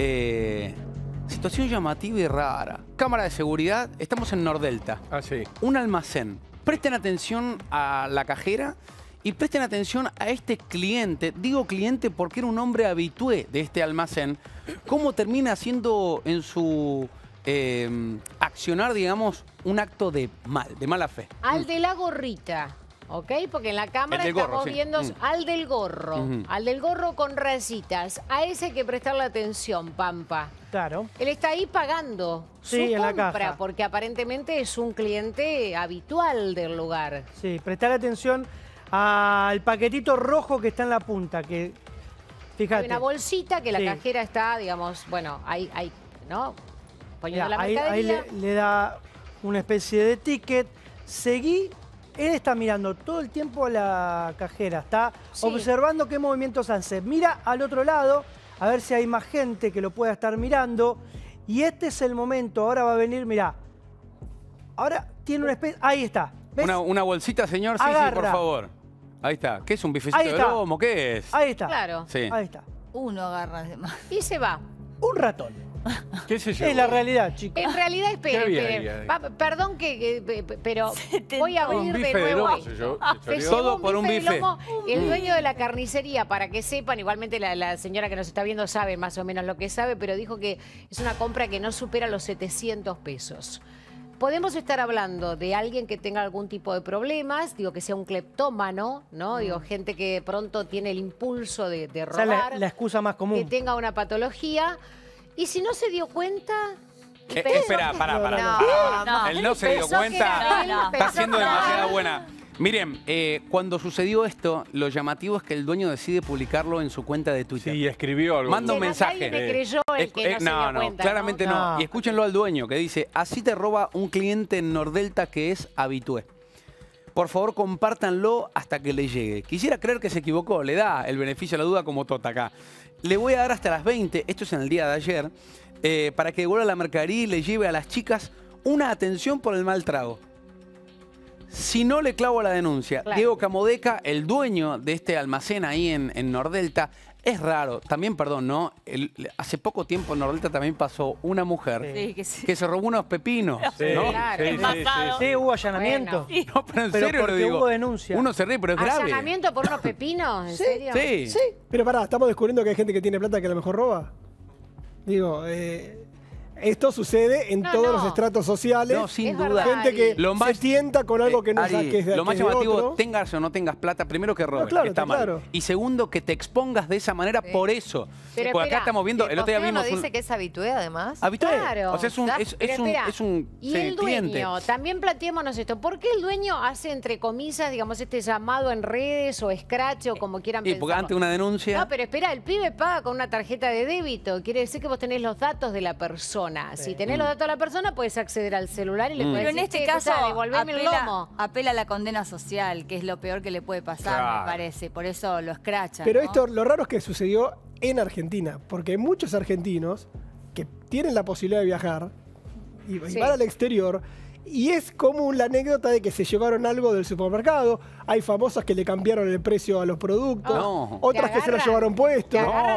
Eh, situación llamativa y rara. Cámara de seguridad, estamos en Nordelta. Ah, sí. Un almacén. Presten atención a la cajera y presten atención a este cliente. Digo cliente porque era un hombre habitué de este almacén. ¿Cómo termina siendo en su eh, accionar, digamos, un acto de mal, de mala fe? Al de la gorrita. Ok, porque en la cámara estamos viendo mm. al del gorro, al del gorro con rayitas. A ese hay que prestarle atención, Pampa. Claro. Él está ahí pagando su compra, porque aparentemente es un cliente habitual del lugar. Sí, prestar atención al paquetito rojo que está en la punta, que fíjate. Hay una bolsita que la cajera está, digamos, bueno, ahí, ahí ¿no? Ahí, le da una especie de ticket. Seguí él está mirando todo el tiempo a la cajera, está observando qué movimientos hace. Mira al otro lado, a ver si hay más gente que lo pueda estar mirando. Y este es el momento, ahora va a venir, Mira, Ahora tiene una especie, ahí está. Una, bolsita, señor, sí, sí, por favor. Ahí está. ¿Qué es un bifecito de lomo? ¿Qué es? Ahí está. Claro. Ahí está. Uno agarra más. Y se va. Un ratón. ¿Qué Es la realidad, chicos. En realidad, espere, perdón que, pero voy a abrir de nuevo. Todo por un bife. el dueño de la carnicería, para que sepan, igualmente la, señora que nos está viendo sabe más o menos lo que sabe, pero dijo que es una compra que no supera los 700 pesos. Podemos estar hablando de alguien que tenga algún tipo de problemas, digo que sea un cleptómano, ¿no? Mm. Digo, gente que de pronto tiene el impulso de, robar. la, excusa más común. Que tenga una patología. ¿Y si no se dio cuenta? Eh, espera, pará, pará. No, No. Él no se dio cuenta. Está siendo demasiado buena. Miren, eh, cuando sucedió esto, lo llamativo es que el dueño decide publicarlo en su cuenta de Twitter. y escribió algo. Manda un mensaje. no, no, claramente no. Y escúchenlo al dueño que dice, así te roba un cliente en Nordelta que es habitué. Por favor, compártanlo hasta que le llegue. Quisiera creer que se equivocó, le da el beneficio a la duda como Tota acá. Le voy a dar hasta las 20, esto es en el día de ayer, eh, para que devuelva la mercadería y le lleve a las chicas una atención por el mal trago. Si no le clavo la denuncia, Diego Camodeca, el dueño de este almacén ahí en, en Nordelta, es raro, también, perdón, ¿no? hace poco tiempo en Nordelta también pasó una mujer que se robó unos pepinos, Sí, ¿no? sí, sí, sí, Sí, hubo allanamiento. No, pero en serio digo. hubo denuncia. Uno se ríe, pero es grave. ¿Allanamiento por unos pepinos? ¿En serio? Sí. Sí, pero pará, estamos descubriendo que hay gente que tiene plata que a lo mejor roba. Digo, eh, esto sucede en todos los estratos sociales. No, sin duda. Gente que lo se tienta con algo que no saques de Lo más llamativo, tengas o no tengas plata, primero que robes, está mal. Y segundo, que te expongas de esa manera por eso. Porque acá estamos viendo, el otro día vimos... dice que es habitué, además? ¿Habitué? Claro. O sea, es un, es, Y el dueño, también planteémonos esto. ¿Por qué el dueño hace, entre comillas, digamos, este llamado en redes o scratch o como quieran Y porque ante una denuncia... No, pero espera, el pibe paga con una tarjeta de débito. Quiere decir que vos tenés los datos de la persona. Si tenés los datos de la persona, puedes acceder al celular y le mm. puedes Pero en este caso, apela, apela a la condena social, que es lo peor que le puede pasar, me parece. Por eso lo escrachan. Pero esto, lo raro es que sucedió en Argentina, porque muchos argentinos que tienen la posibilidad de viajar y, ir van al exterior, y es común la anécdota de que se llevaron algo del supermercado. Hay famosas que le cambiaron el precio a los productos. Ah. Otras que se lo llevaron puesto. Te no. llegar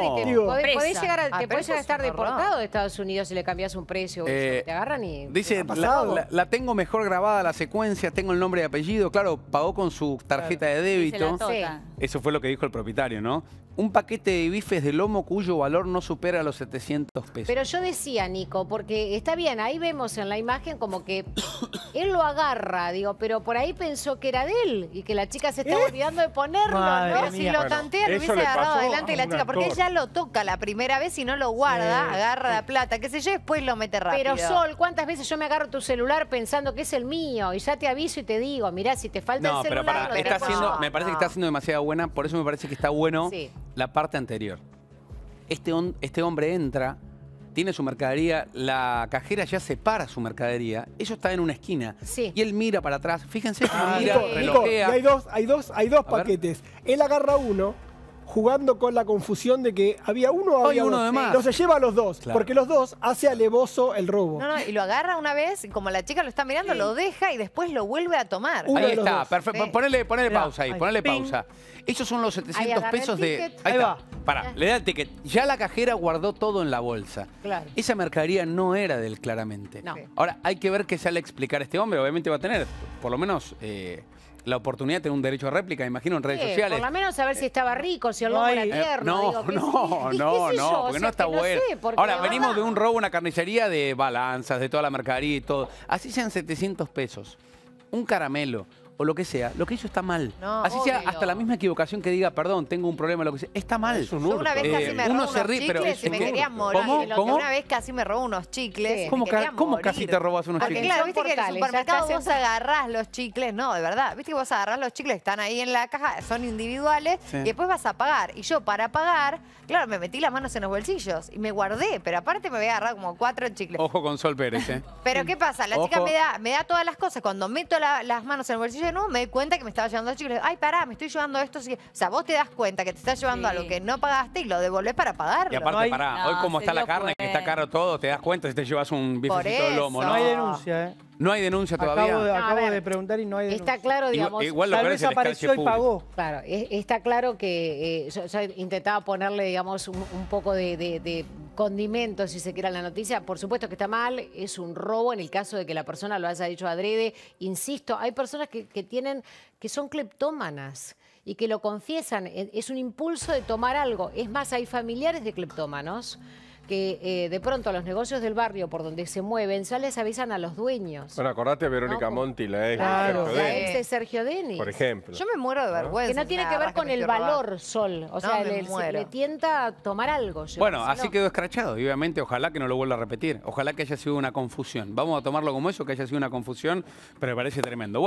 a, ah, te estar deportado de Estados Unidos si le cambias un precio. Eh, te agarran y... Dice, la, tengo mejor grabada la secuencia, tengo el nombre y apellido. Claro, pagó con su tarjeta de débito. Tota. Eso fue lo que dijo el propietario, ¿no? un paquete de bifes de lomo cuyo valor no supera los 700 pesos. Pero yo decía, Nico, porque está bien, ahí vemos en la imagen como que él lo agarra, digo, pero por ahí pensó que era de él y que la chica se estaba ¿Eh? olvidando de ponerlo, ¿no? Si lo tantea, lo hubiese agarrado adelante la chica, porque ella lo toca la primera vez y no lo guarda, agarra la plata, qué sé yo, después lo mete rápido. Pero Sol, ¿cuántas veces yo me agarro tu celular pensando que es el mío? Y ya te aviso y te digo, mirá, si te falta el celular... Pero está haciendo, me parece que está ah. haciendo demasiado buena, por eso me parece que está bueno... Sí la parte anterior. Este, este hombre entra, tiene su mercadería, la cajera ya separa su mercadería, ellos está en una esquina sí. y él mira para atrás, fíjense ah, hay dos, hay dos, hay dos paquetes. Él agarra uno, jugando con la confusión de que había uno o había uno dos. de No se lleva a los dos, Claro. porque los dos hace alevoso el robo. No, no, y lo agarra una vez, como la chica lo está mirando, lo deja y después lo vuelve a tomar. Ahí está, perfecto. Ponele, pausa ahí, ahí. pausa. Esos son los 700 pesos de... Ahí va. Pará, le da el ticket. Ya la cajera guardó todo en la bolsa. Esa mercadería no era del claramente. Ahora, hay que ver qué sale a explicar este hombre. Obviamente va a tener, por lo menos, eh, la oportunidad de tener un derecho a réplica, imagino, en redes sociales. Por lo menos saber si estaba rico, si el lobo era tierno. No, eh, no, no, no, porque no está bueno. Ahora, venimos de un robo, una carnicería de balanzas, de toda la mercadería y todo. Así sean 700 pesos. Un caramelo o lo que sea, lo que hizo está mal. Así sea, hasta la misma equivocación que diga, perdón, tengo un problema, lo que sea, está mal. Una vez casi me robó unos y me querían morir. Una vez casi me robó unos chicles. ¿Cómo, casi te robas unos chicles? claro, viste que en el supermercado vos agarrás los chicles, no, de verdad. Viste que vos agarrás los chicles están ahí en la caja, son individuales, y después vas a pagar. Y yo para pagar, claro, me metí las manos en los bolsillos y me guardé, pero aparte me voy a agarrar como cuatro chicles. Ojo con Sol Pérez, ¿eh? Pero ¿qué pasa? La chica me da, todas las cosas. Cuando meto las manos en el bolsillo, me di cuenta que me estaba llevando el dije Ay, pará, me estoy llevando esto. O sea, vos te das cuenta que te estás llevando a algo que no pagaste y lo devolvés para pagarlo. Y aparte, pará, hoy como está la carne, que está caro todo, te das cuenta si te llevas un bifecito de lomo, No hay denuncia, ¿eh? No hay denuncia todavía. Acabo, de, de preguntar y no hay denuncia. Está claro, digamos. igual Tal vez apareció y pagó. Claro, e, está claro que eh, yo, intentaba ponerle, digamos, un, poco de- de condimento, si se quiere, la noticia. Por supuesto que está mal, es un robo en el caso de que la persona lo haya dicho adrede. Insisto, hay personas que, tienen, que son cleptómanas y que lo confiesan. Es un impulso de tomar algo. Es más, hay familiares de cleptómanos que eh, de pronto los negocios del barrio por donde se mueven ya les avisan a los dueños. Bueno, acordate a Verónica Monti, la ex de Sergio Denis. Por ejemplo. Yo me muero de vergüenza. Que no tiene que ver con el valor, Sol. O sea, le, tienta tomar algo. bueno, así quedó escrachado y obviamente ojalá que no lo vuelva a repetir. Ojalá que haya sido una confusión. Vamos a tomarlo como eso, que haya sido una confusión, pero me parece tremendo.